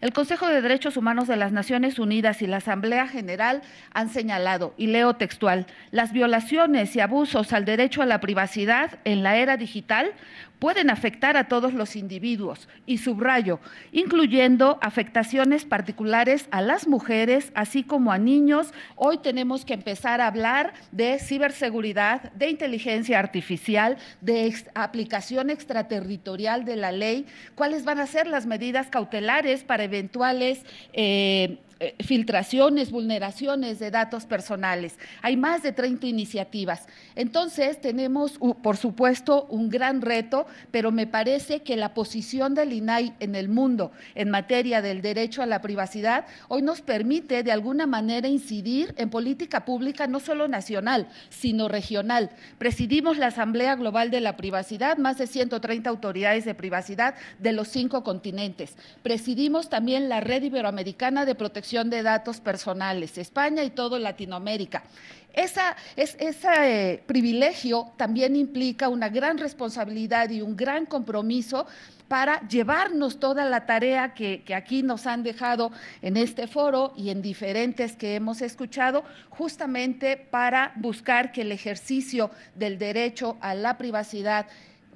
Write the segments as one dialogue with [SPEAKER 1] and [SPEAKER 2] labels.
[SPEAKER 1] El Consejo de Derechos Humanos de las Naciones Unidas y la Asamblea General han señalado, y leo textual, las violaciones y abusos al derecho a la privacidad en la era digital pueden afectar a todos los individuos, y subrayo, incluyendo afectaciones particulares a las mujeres, así como a niños. Hoy tenemos que empezar a hablar de ciberseguridad, de inteligencia artificial, de aplicación extraterritorial de la ley, cuáles van a ser las medidas cautelares para eventuales eh, eh, filtraciones, vulneraciones de datos personales. Hay más de 30 iniciativas. Entonces, tenemos, por supuesto, un gran reto, pero me parece que la posición del INAI en el mundo en materia del derecho a la privacidad hoy nos permite de alguna manera incidir en política pública no solo nacional, sino regional. Presidimos la Asamblea Global de la Privacidad, más de 130 autoridades de privacidad de los cinco continentes. Presidimos también la Red Iberoamericana de Protección de datos personales, España y todo Latinoamérica. Esa, ese eh, privilegio también implica una gran responsabilidad y un gran compromiso para llevarnos toda la tarea que, que, aquí nos han dejado en este foro y en diferentes que hemos escuchado, justamente para buscar que el ejercicio del derecho a la privacidad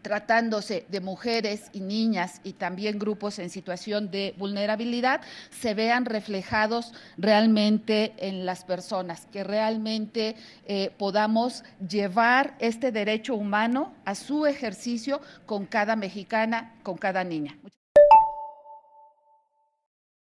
[SPEAKER 1] tratándose de mujeres y niñas y también grupos en situación de vulnerabilidad, se vean reflejados realmente en las personas, que realmente eh, podamos llevar este derecho humano a su ejercicio con cada mexicana, con cada niña.